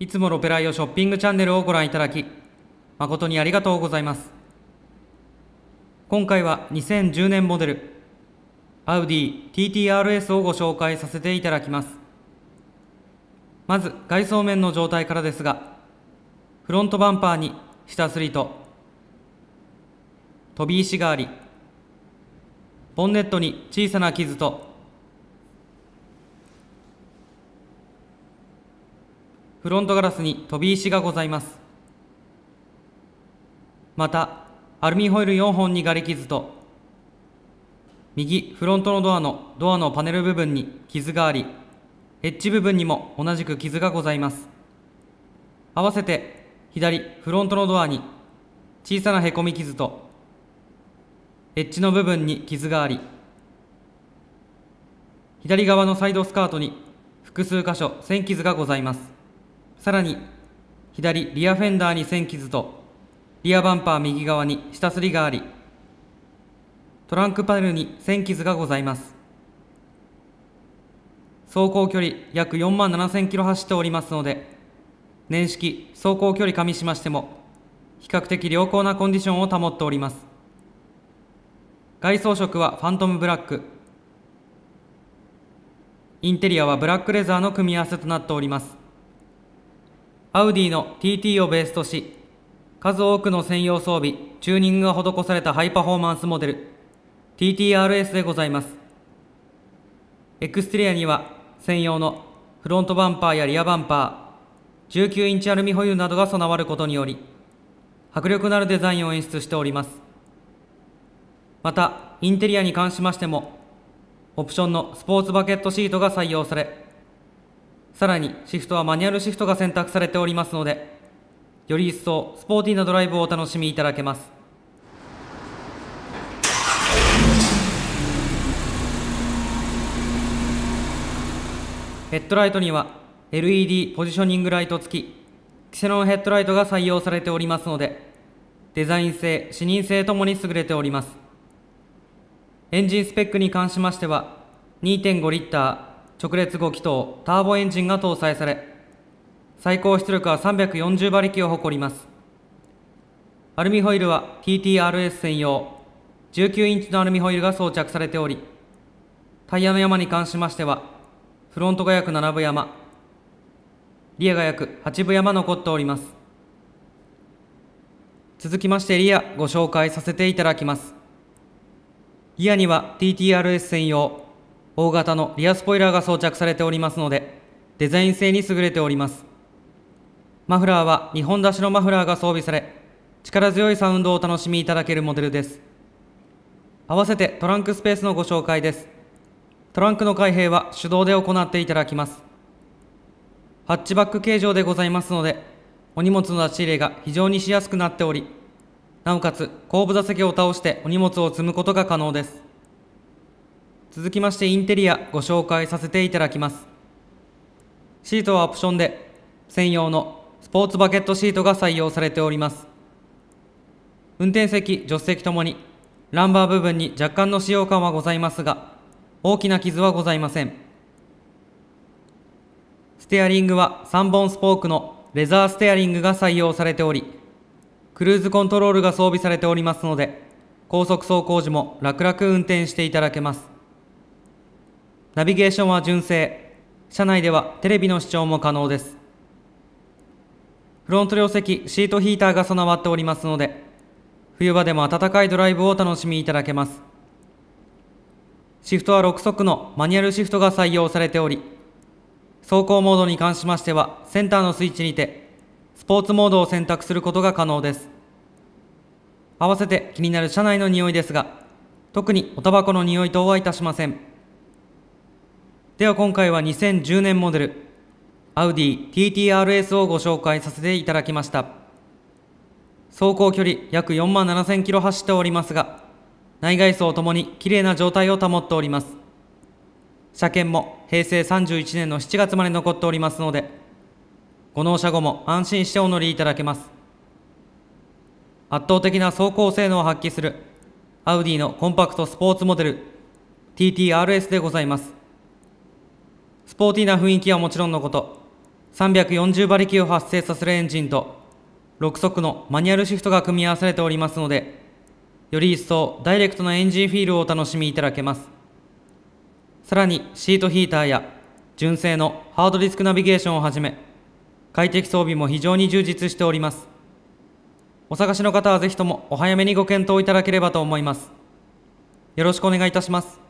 いつもロペライオショッピングチャンネルをご覧いただき、誠にありがとうございます。今回は2010年モデル、アウディ TTRS をご紹介させていただきます。まず、外装面の状態からですが、フロントバンパーに下スリート、飛び石があり、ボンネットに小さな傷とフロントガラスに飛び石がございます。また、アルミホイル4本にが礫傷と、右フロントのドアのドアのパネル部分に傷があり、エッジ部分にも同じく傷がございます。合わせて左フロントのドアに小さなへこみ傷と、エッジの部分に傷があり、左側のサイドスカートに複数箇所線傷がございます。さらに左リアフェンダーに線傷とリアバンパー右側に下すりがありトランクパネルに線傷がございます走行距離約4万7000キロ走っておりますので年式走行距離加味しましても比較的良好なコンディションを保っております外装色はファントムブラックインテリアはブラックレザーの組み合わせとなっておりますアウディの TT をベースとし、数多くの専用装備、チューニングが施されたハイパフォーマンスモデル、TTRS でございます。エクステリアには専用のフロントバンパーやリアバンパー、19インチアルミホイールなどが備わることにより、迫力のあるデザインを演出しております。また、インテリアに関しましても、オプションのスポーツバケットシートが採用され、さらにシフトはマニュアルシフトが選択されておりますのでより一層スポーティーなドライブをお楽しみいただけますヘッドライトには LED ポジショニングライト付きキセノンヘッドライトが採用されておりますのでデザイン性視認性ともに優れておりますエンジンスペックに関しましては2.5リッター直列5気筒ターボエンジンが搭載され最高出力は340馬力を誇りますアルミホイルは TTRS 専用19インチのアルミホイルが装着されておりタイヤの山に関しましてはフロントが約7分山リアが約8分山残っております続きましてリアご紹介させていただきますリアには TTRS 専用大型のリアスポイラーが装着されておりますのでデザイン性に優れておりますマフラーは2本出しのマフラーが装備され力強いサウンドをお楽しみいただけるモデルです合わせてトランクスペースのご紹介ですトランクの開閉は手動で行っていただきますハッチバック形状でございますのでお荷物の出し入れが非常にしやすくなっておりなおかつ後部座席を倒してお荷物を積むことが可能です続きましてインテリアご紹介させていただきますシートはオプションで専用のスポーツバケットシートが採用されております運転席助手席ともにランバー部分に若干の使用感はございますが大きな傷はございませんステアリングは3本スポークのレザーステアリングが採用されておりクルーズコントロールが装備されておりますので高速走行時も楽々運転していただけますナビゲーションは純正。車内ではテレビの視聴も可能です。フロント両席、シートヒーターが備わっておりますので、冬場でも暖かいドライブをお楽しみいただけます。シフトは6速のマニュアルシフトが採用されており、走行モードに関しましては、センターのスイッチにて、スポーツモードを選択することが可能です。合わせて気になる車内の匂いですが、特におタバコの匂い等はいたしません。では今回は2010年モデルアウディ TTRS をご紹介させていただきました走行距離約4万7000キロ走っておりますが内外装ともに綺麗な状態を保っております車検も平成31年の7月まで残っておりますのでご納車後も安心してお乗りいただけます圧倒的な走行性能を発揮するアウディのコンパクトスポーツモデル TTRS でございますスポーティーな雰囲気はもちろんのこと340馬力を発生させるエンジンと6速のマニュアルシフトが組み合わされておりますのでより一層ダイレクトなエンジンフィールをお楽しみいただけますさらにシートヒーターや純正のハードディスクナビゲーションをはじめ快適装備も非常に充実しておりますお探しの方はぜひともお早めにご検討いただければと思いますよろしくお願いいたします